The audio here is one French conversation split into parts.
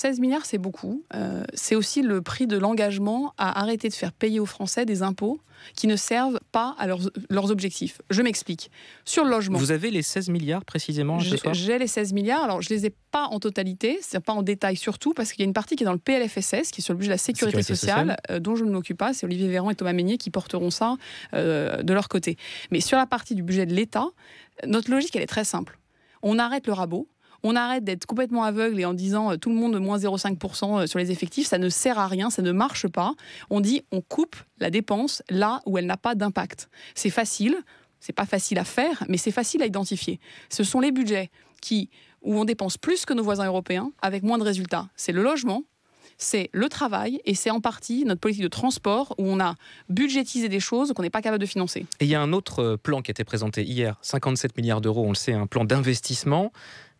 16 milliards, c'est beaucoup. Euh, c'est aussi le prix de l'engagement à arrêter de faire payer aux Français des impôts qui ne servent pas à leurs, objectifs. Je m'explique. Sur le logement. Vous avez les 16 milliards précisément ce J'ai les 16 milliards. Alors, je ne les ai pas en totalité, c'est pas en détail surtout, parce qu'il y a une partie qui est dans le PLFSS, qui est sur le budget de la sécurité, sociale, euh, dont je ne m'occupe pas. C'est Olivier Véran et Thomas Meunier qui porteront ça euh, de leur côté. Mais sur la partie du budget de l'État, notre logique, elle est très simple. On arrête le rabot on arrête d'être complètement aveugle et en disant euh, tout le monde de moins 0,5% euh, sur les effectifs, ça ne sert à rien, ça ne marche pas. On dit on coupe la dépense là où elle n'a pas d'impact. C'est facile, c'est pas facile à faire, mais c'est facile à identifier. Ce sont les budgets qui où on dépense plus que nos voisins européens avec moins de résultats. C'est le logement, c'est le travail et c'est en partie notre politique de transport où on a budgétisé des choses qu'on n'est pas capable de financer. Et il y a un autre euh, plan qui a été présenté hier, 57 milliards d'euros, on le sait, un plan d'investissement.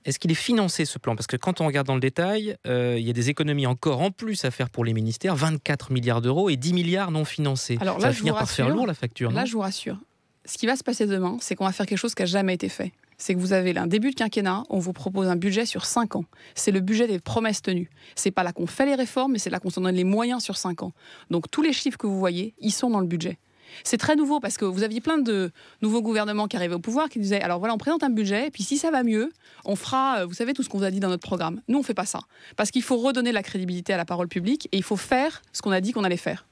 Est-ce qu'il est financé ce plan Parce que quand on regarde dans le détail, euh, il y a des économies encore en plus à faire pour les ministères, 24 milliards d'euros et 10 milliards non financés. Alors là, Ça va Là, je vous rassure. Ce qui va se passer demain, c'est qu'on va faire quelque chose qui n'a jamais été fait. C'est que vous avez là un début de quinquennat, on vous propose un budget sur 5 ans. C'est le budget des promesses tenues. C'est pas là qu'on fait les réformes, mais c'est là qu'on s'en donne les moyens sur 5 ans. Donc tous les chiffres que vous voyez, ils sont dans le budget. C'est très nouveau parce que vous aviez plein de nouveaux gouvernements qui arrivaient au pouvoir qui disaient alors voilà, on présente un budget, puis si ça va mieux, on fera, euh, vous savez, tout ce qu'on vous a dit dans notre programme. Nous, on ne fait pas ça. Parce qu'il faut redonner la crédibilité à la parole publique et il faut faire ce qu'on a dit qu'on allait faire.